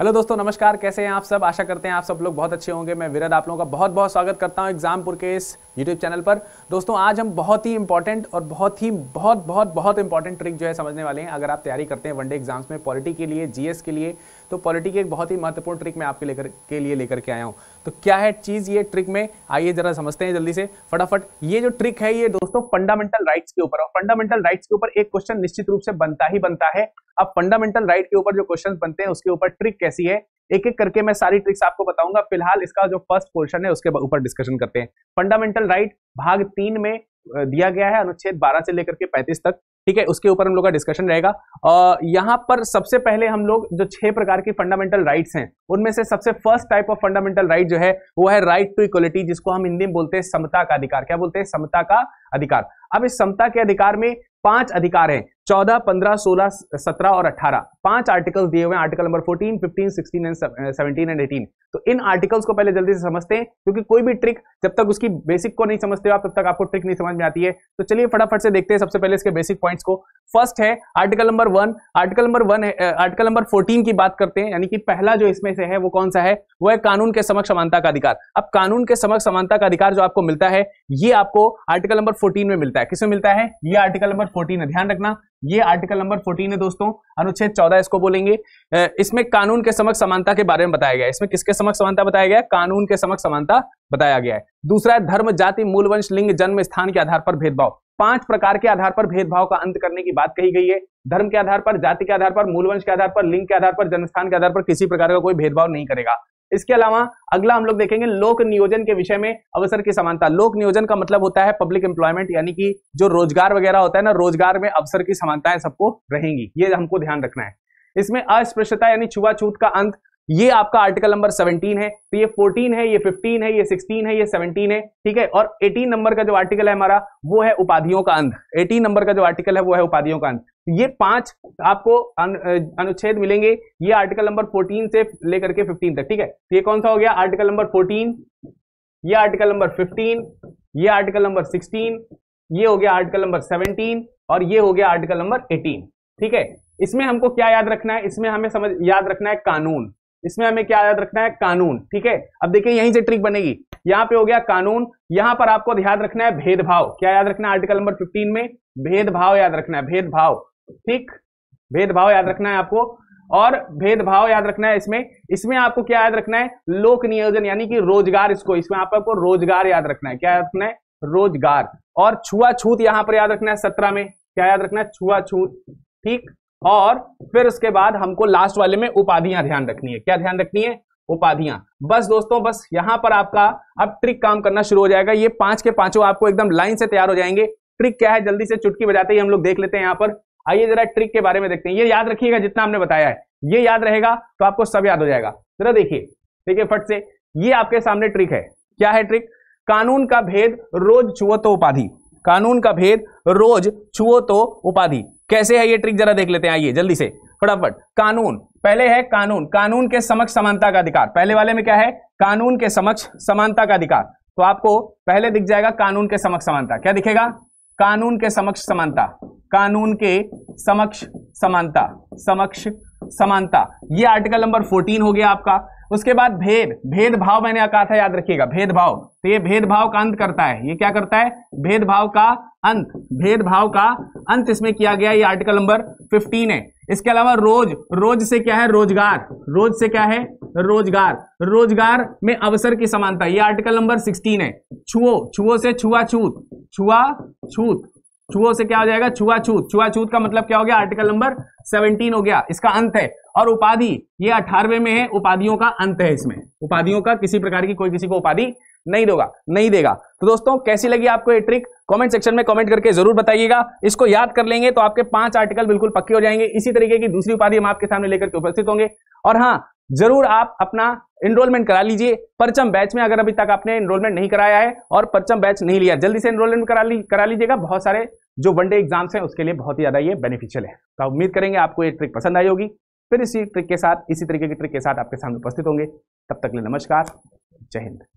hello दोस्तों नमस्कार कैसे हैं आप सब आशा करते हैं आप सब लोग बहुत अच्छे होंगे मैं विरद आप लोगों का बहुत बहुत स्वागत करता हूं एग्जामपुर के इस यूट्यूब चैनल पर दोस्तों आज हम बहुत ही इंपॉर्टेंट और बहुत ही बहुत बहुत बहुत इंपॉर्टेंट ट्रिक जो है समझने वाले हैं अगर आप तैयारी करते हैं वनडे एग्जाम्स में पॉलिटी के लिए जीएस के लिए तो पॉलिटी की एक बहुत ही महत्वपूर्ण ट्रिक मैं आपके लेकर के लिए लेकर के आया हूँ तो क्या है चीज़ ये ट्रिक में आइए जरा समझते हैं जल्दी से फटाफट ये जो ट्रिक है ये दोस्तों फंडामेंटल राइट्स के ऊपर और फंडामेंटल राइट्स के ऊपर एक क्वेश्चन निश्चित रूप से बनता ही बनता है अब फंडामेंटल राइट के ऊपर जो क्वेश्चन बनते हैं उसके ऊपर ट्रिक कैसी है एक एक करके मैं सारी ट्रिक्स आपको बताऊंगा फिलहाल इसका जो फर्स्ट पोर्शन है उसके ऊपर डिस्कशन करते हैं फंडामेंटल राइट भाग तीन में दिया गया है अनुच्छेद 12 से लेकर के 35 तक ठीक है उसके ऊपर हम लोग का डिस्कशन रहेगा यहाँ पर सबसे पहले हम लोग जो छह प्रकार की फंडामेंटल राइट्स हैं उनमें से सबसे first type of fundamental right जो है वो है राइट टू इक्वलिटी जिसको हम हिंदी में बोलते हैं समता का अधिकार क्या बोलते हैं समता का अधिकार अब इस समता के अधिकार में पांच अधिकार हैं चौदह पंद्रह सोलह सत्रह और अठारह पांच आर्टिकल्स दिए हुए हैं article number fourteen fifteen sixteen and seventeen and eighteen तो इन आर्टिकल्स को पहले जल्दी से समझते हैं क्योंकि कोई भी ट्रिक जब तक उसकी बेसिक को नहीं समझते हो आप तब तक आपको ट्रिक नहीं समझ में आती है तो चलिए फटाफट से देखते हैं सबसे पहले इसके बेसिक पॉइंट्स को फर्स्ट है article number one article number one article number fourteen की बात करते हैं यानी कि पहला जो इसमें से है वो कौन सा है वो है कानून के समक्ष समानता का अधिकार अब कानून के समक्ष समानता का अधिकार जो आपको मिलता है ये आपको आर्टिकल नंबर फोर्टीन में मिलता है किसमें मिलता है ये आर्टिकल नंबर फोर्टीन है ध्यान रखना ये आर्टिकल नंबर 14 है दोस्तों अनुच्छेद 14 इसको बोलेंगे इसमें कानून के समक्ष समानता के बारे में बताया गया है इसमें किसके समक्ष समानता बताया गया है कानून के समक्ष समानता बताया गया है दूसरा है धर्म जाति मूल वंश लिंग जन्म स्थान के आधार पर भेदभाव पांच प्रकार के आधार पर भेदभाव का अंत करने की बात कही गई है धर्म के आधार पर जाति के आधार पर मूलवंश के आधार पर लिंग के आधार पर जन्म स्थान के आधार पर किसी प्रकार का कोई भेदभाव नहीं करेगा इसके अलावा अगला हम लोग देखेंगे लोक नियोजन के विषय में अवसर की समानता लोक नियोजन का मतलब होता है पब्लिक एम्प्लॉयमेंट यानी कि जो रोजगार वगैरह होता है ना रोजगार में अवसर की समानताएं सबको रहेंगी ये हमको ध्यान रखना है इसमें अस्पृश्यता यानी छुआछूत का अंत ये आपका आर्टिकल नंबर 17 है तो ये 14 है ये 15 है ये 16 है ये 17 है ठीक है और 18 नंबर का जो आर्टिकल है हमारा वो है उपाधियों का अंत 18 नंबर का जो आर्टिकल है वो है उपाधियों का अंत ये पांच आपको अनुच्छेद मिलेंगे ये आर्टिकल नंबर 14 से लेकर के 15 तक ठीक है तो ये कौन सा हो गया आर्टिकल नंबर 14 ये आर्टिकल नंबर 15 ये आर्टिकल नंबर 16 ये हो गया आर्टिकल नंबर 17 और ये हो गया आर्टिकल नंबर 18 ठीक है इसमें हमको क्या याद रखना है इसमें हमें समझ याद रखना है कानून इसमें हमें क्या याद रखना है कानून ठीक है अब देखिए यहीं से ट्रिक बनेगी यहां पे हो गया कानून यहां पर आपको याद रखना है भेदभाव क्या याद रखना है आर्टिकल नंबर 15 में भेदभाव याद रखना है भेदभाव ठीक भेदभाव याद रखना है आपको और भेदभाव याद रखना है इसमें इसमें आपको क्या याद रखना है लोक नियोजन यानी कि रोजगार इसको इसमें आपको रोजगार याद रखना है क्या याद रखना है रोजगार और छुआछूत यहां पर याद रखना है सत्रह में क्या याद रखना है छुआछूत ठीक और फिर उसके बाद हमको लास्ट वाले में उपाधियां ध्यान रखनी है क्या ध्यान रखनी है उपाधियां बस दोस्तों बस यहां पर आपका अब ट्रिक काम करना शुरू हो जाएगा ये पांच के पांचों आपको एकदम लाइन से तैयार हो जाएंगे ट्रिक क्या है जल्दी से चुटकी बजाते ही हम लोग देख लेते हैं यहां पर आइए जरा ट्रिक के बारे में देखते हैं ये याद रखिएगा जितना हमने बताया है ये याद रहेगा तो आपको सब याद हो जाएगा जरा देखिए है फट से ये आपके सामने ट्रिक है क्या है ट्रिक कानून का भेद रोज छुओ तो उपाधि कानून का भेद रोज छुओ तो उपाधि कैसे है ये ट्रिक जरा देख लेते हैं आइए जल्दी से फटाफट कानून पहले है कानून कानून के समक्ष समानता का अधिकार पहले वाले में क्या है कानून के समक्ष समानता का अधिकार तो आपको पहले दिख जाएगा कानून के समक्ष समानता क्या दिखेगा कानून के समक्ष समानता कानून के समक्ष समानता समक्ष समानता ये आर्टिकल नंबर 14 हो गया आपका उसके बाद भेद भेदभाव मैंने कहा था याद रखिएगा भेदभाव तो ये भेदभाव का अंत करता है ये क्या करता है भेदभाव का अंत भेदभाव का अंत इसमें किया गया ये आर्टिकल नंबर 15 है इसके अलावा रोज रोज से क्या है रोजगार रोज से क्या है रोजगार रोजगार में अवसर की समानता ये आर्टिकल नंबर सिक्सटीन है छुओ छुओ से छुआछूत छुआ छूत छुओ से क्या हो जाएगा छुआछूत छुआछूत का मतलब क्या हो गया आर्टिकल नंबर सेवनटीन हो गया इसका अंत है और उपाधि ये अठारवे में है उपाधियों का अंत है इसमें उपाधियों का किसी प्रकार की कोई किसी को उपाधि नहीं दोगा नहीं देगा तो दोस्तों कैसी लगी आपको ये ट्रिक कमेंट सेक्शन में कमेंट करके जरूर बताइएगा इसको याद कर लेंगे तो आपके पांच आर्टिकल बिल्कुल पक्के हो जाएंगे इसी तरीके की दूसरी उपाधि हम आपके सामने लेकर के उपस्थित होंगे और हाँ जरूर आप अपना इनरोलमेंट करा लीजिए परचम बैच में अगर अभी तक आपने इनरोलमेंट नहीं कराया है और परचम बैच नहीं लिया जल्दी से इनरोलमेंट करा ली करा लीजिएगा बहुत सारे जो वनडे एग्जाम्स हैं उसके लिए बहुत ही ज़्यादा ये बेनिफिशियल है तो उम्मीद करेंगे आपको ये ट्रिक पसंद आई होगी फिर इसी ट्रिक के साथ इसी तरीके की ट्रिक के साथ आपके सामने उपस्थित होंगे तब तक लिए नमस्कार जय हिंद